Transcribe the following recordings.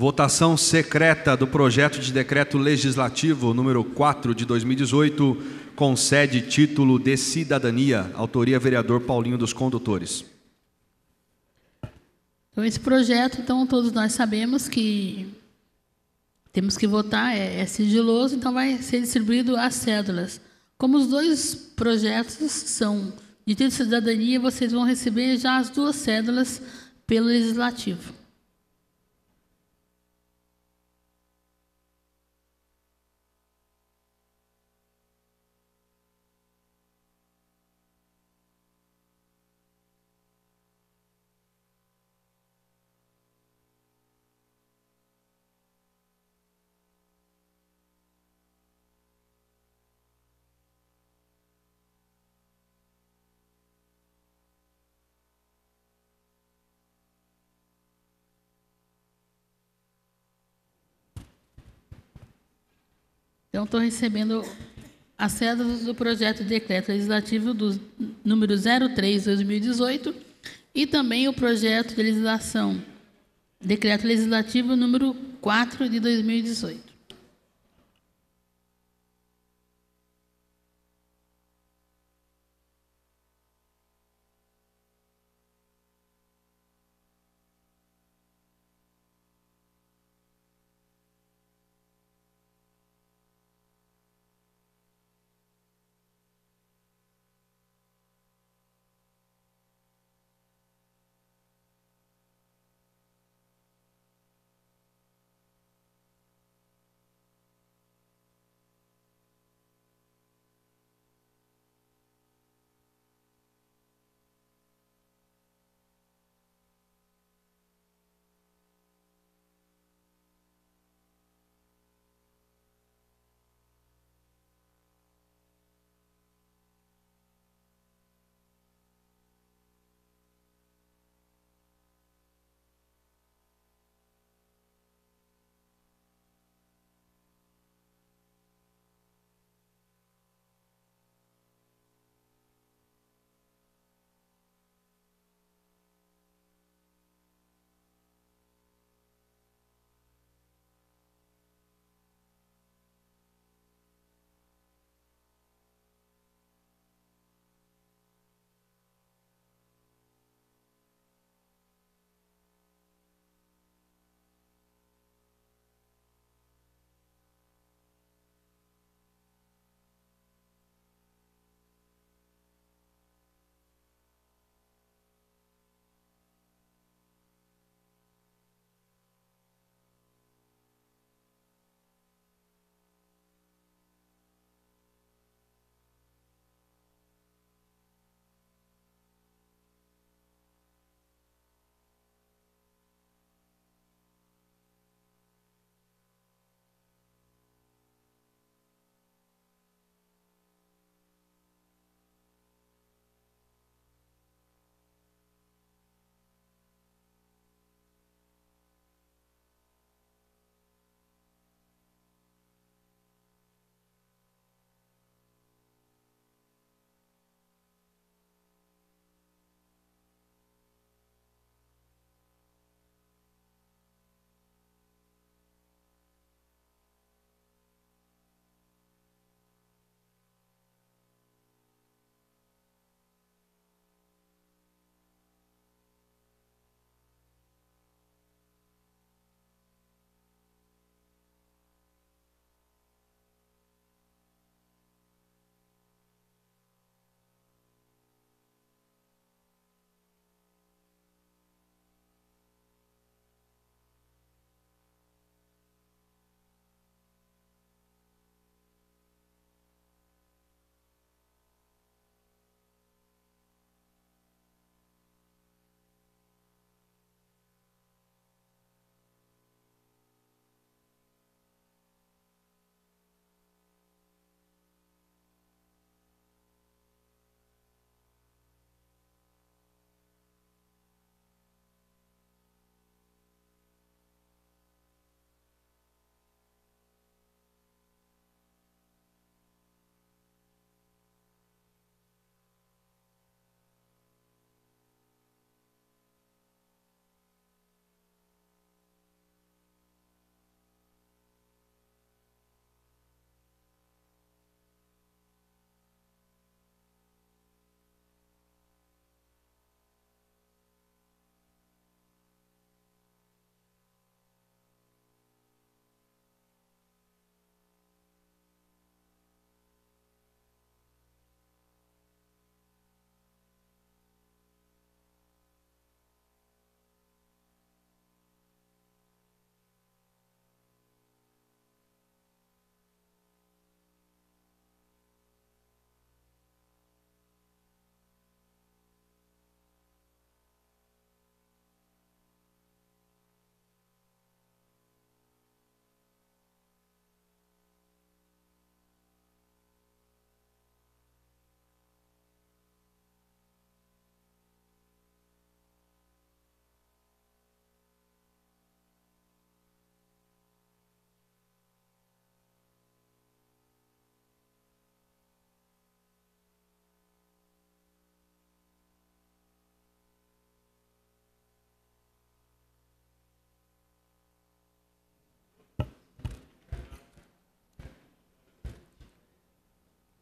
Votação secreta do projeto de decreto legislativo número 4 de 2018, concede título de cidadania. Autoria vereador Paulinho dos Condutores. Então, esse projeto, então, todos nós sabemos que temos que votar, é, é sigiloso, então vai ser distribuído as cédulas. Como os dois projetos são de título de cidadania, vocês vão receber já as duas cédulas pelo legislativo. Então, estou recebendo as cédulas do projeto de decreto legislativo do, número 03-2018 e também o projeto de legislação, decreto legislativo número 4 de 2018.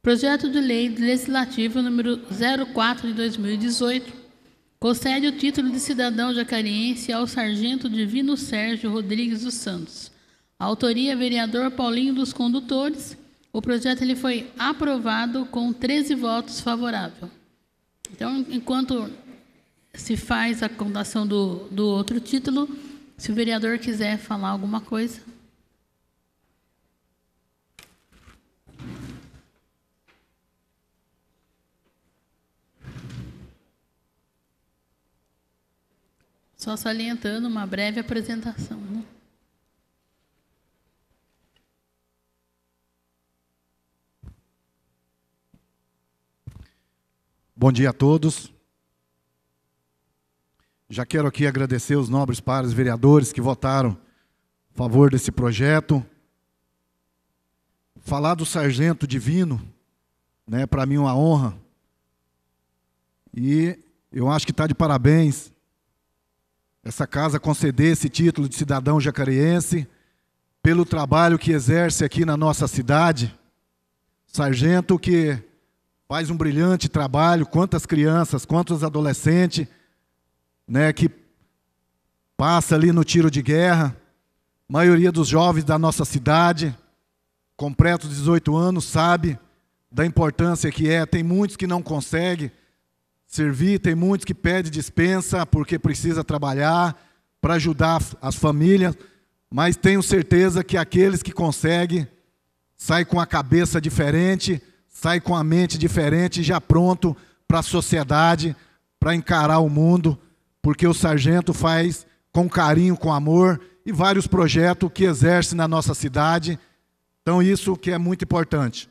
Projeto de Lei Legislativo número 04 de 2018 concede o título de cidadão jacariense ao sargento Divino Sérgio Rodrigues dos Santos. autoria vereador Paulinho dos Condutores. O projeto ele foi aprovado com 13 votos favoráveis. Então, enquanto se faz a contação do, do outro título, se o vereador quiser falar alguma coisa. só salientando uma breve apresentação. Né? Bom dia a todos. Já quero aqui agradecer os nobres pares vereadores que votaram a favor desse projeto. Falar do sargento divino, né, para mim é uma honra. E eu acho que está de parabéns essa casa conceder esse título de cidadão jacareense pelo trabalho que exerce aqui na nossa cidade. Sargento que faz um brilhante trabalho, quantas crianças, quantos adolescentes, né, que passa ali no tiro de guerra, maioria dos jovens da nossa cidade, completos 18 anos, sabe da importância que é, tem muitos que não conseguem, servir, tem muitos que pedem dispensa porque precisa trabalhar para ajudar as famílias, mas tenho certeza que aqueles que conseguem saem com a cabeça diferente, saem com a mente diferente, já pronto para a sociedade, para encarar o mundo, porque o sargento faz com carinho, com amor e vários projetos que exerce na nossa cidade. Então isso que é muito importante.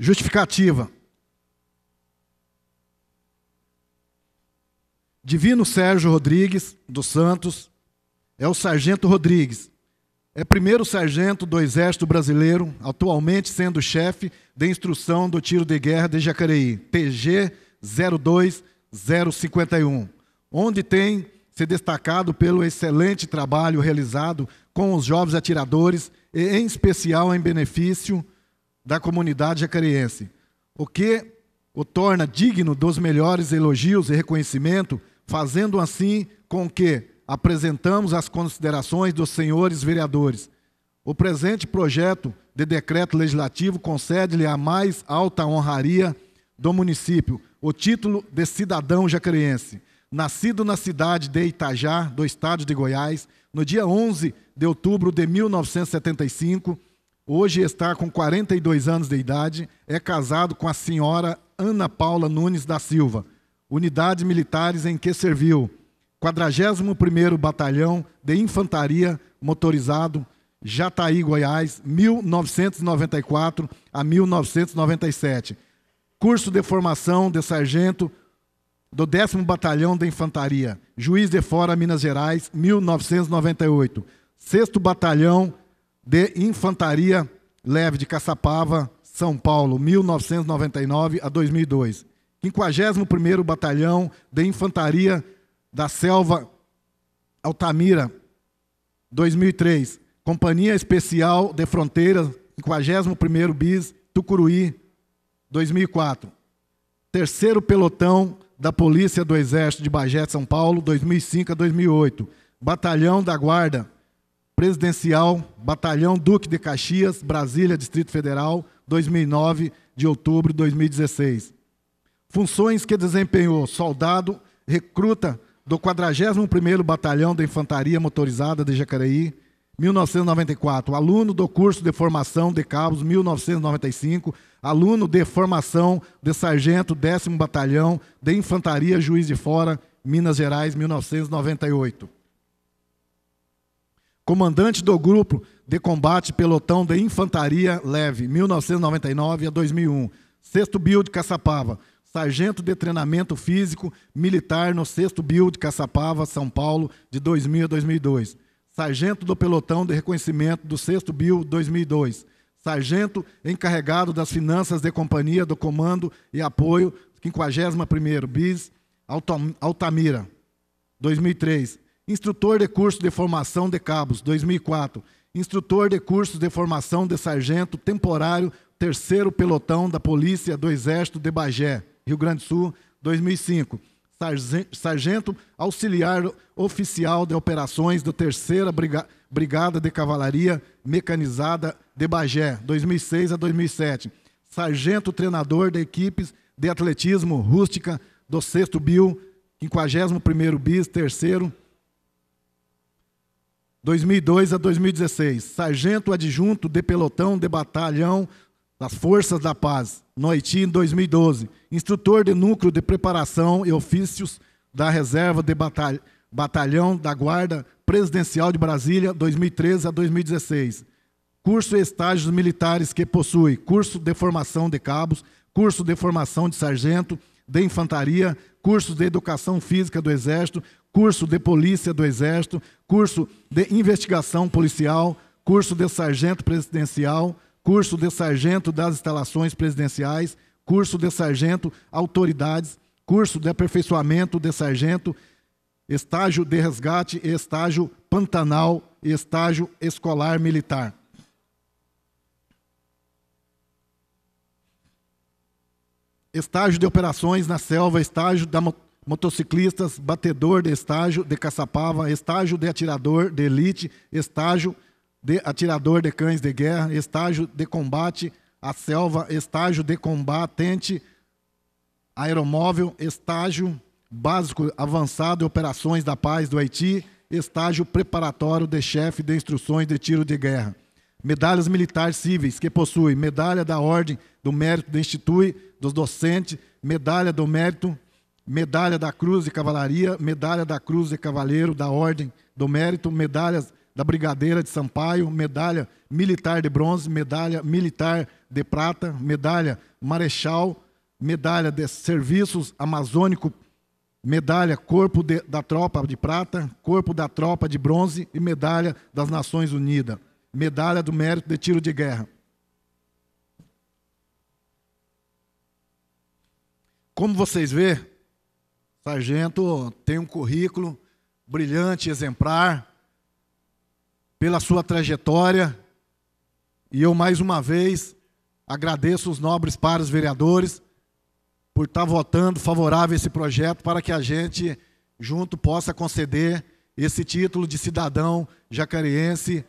Justificativa. Divino Sérgio Rodrigues dos Santos é o Sargento Rodrigues. É primeiro sargento do Exército Brasileiro, atualmente sendo chefe de instrução do tiro de guerra de Jacareí, TG 02051, onde tem se destacado pelo excelente trabalho realizado com os jovens atiradores e em especial em benefício da comunidade jacareense, o que o torna digno dos melhores elogios e reconhecimento fazendo assim com que apresentamos as considerações dos senhores vereadores. O presente projeto de decreto legislativo concede-lhe a mais alta honraria do município, o título de cidadão jacareense. Nascido na cidade de Itajá, do estado de Goiás, no dia 11 de outubro de 1975, hoje está com 42 anos de idade, é casado com a senhora Ana Paula Nunes da Silva unidades militares em que serviu 41º Batalhão de Infantaria Motorizado, Jataí, Goiás, 1994 a 1997. Curso de formação de sargento do 10 Batalhão de Infantaria, Juiz de Fora, Minas Gerais, 1998. 6 Batalhão de Infantaria Leve de Caçapava, São Paulo, 1999 a 2002. 51º Batalhão de Infantaria da Selva Altamira, 2003. Companhia Especial de Fronteiras, 51º BIS, Tucuruí, 2004. Terceiro Pelotão da Polícia do Exército de Bagé, São Paulo, 2005 a 2008. Batalhão da Guarda Presidencial, Batalhão Duque de Caxias, Brasília, Distrito Federal, 2009 de outubro de 2016. Funções que desempenhou: soldado, recruta do 41º Batalhão da Infantaria Motorizada de Jacareí, 1994, aluno do curso de formação de cabos 1995, aluno de formação de sargento 10 Batalhão de Infantaria Juiz de Fora, Minas Gerais, 1998. Comandante do grupo de combate pelotão de infantaria leve 1999 a 2001, sexto build Caçapava, sargento de treinamento físico militar no 6 Build Caçapava, São Paulo, de 2000 a 2002. Sargento do pelotão de reconhecimento do 6 Build 2002. Sargento encarregado das finanças de companhia do comando e apoio 51º BIS Altamira, 2003. Instrutor de curso de formação de cabos, 2004. Instrutor de cursos de formação de sargento temporário terceiro pelotão da Polícia do Exército de Bagé, Rio Grande do Sul, 2005. Sargento Auxiliar Oficial de Operações da Terceira Brigada de Cavalaria Mecanizada de Bagé, 2006 a 2007. Sargento Treinador de Equipes de Atletismo Rústica do 6 Bio, 51º Bis, 3 2002 a 2016. Sargento Adjunto de Pelotão de Batalhão das Forças da Paz, no Haiti, em 2012, instrutor de núcleo de preparação e ofícios da Reserva de Batalha, Batalhão da Guarda Presidencial de Brasília, 2013 a 2016. Curso e estágios militares que possui curso de formação de cabos, curso de formação de sargento, de infantaria, curso de educação física do Exército, curso de polícia do Exército, curso de investigação policial, curso de sargento presidencial, curso de sargento das instalações presidenciais, curso de sargento autoridades, curso de aperfeiçoamento de sargento, estágio de resgate, estágio Pantanal e estágio escolar militar. Estágio de operações na selva, estágio da motociclistas, batedor de estágio de caçapava, estágio de atirador de elite, estágio de atirador de cães de guerra, estágio de combate à selva, estágio de combatente aeromóvel, estágio básico avançado e operações da paz do Haiti, estágio preparatório de chefe de instruções de tiro de guerra. Medalhas militares cíveis que possui medalha da Ordem do Mérito do Institui, dos docentes, medalha do Mérito, medalha da Cruz de Cavalaria, medalha da Cruz de Cavaleiro da Ordem do Mérito, medalhas da Brigadeira de Sampaio, medalha militar de bronze, medalha militar de prata, medalha Marechal, medalha de Serviços Amazônico, medalha Corpo de, da Tropa de Prata, Corpo da Tropa de Bronze e medalha das Nações Unidas, medalha do Mérito de Tiro de Guerra. Como vocês vê, sargento tem um currículo brilhante, exemplar, pela sua trajetória. E eu, mais uma vez, agradeço os nobres pares vereadores por estar votando favorável a esse projeto para que a gente, junto, possa conceder esse título de cidadão jacariense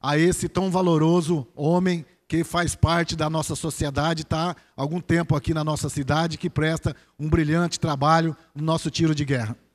a esse tão valoroso homem que faz parte da nossa sociedade, está algum tempo aqui na nossa cidade, que presta um brilhante trabalho no nosso tiro de guerra.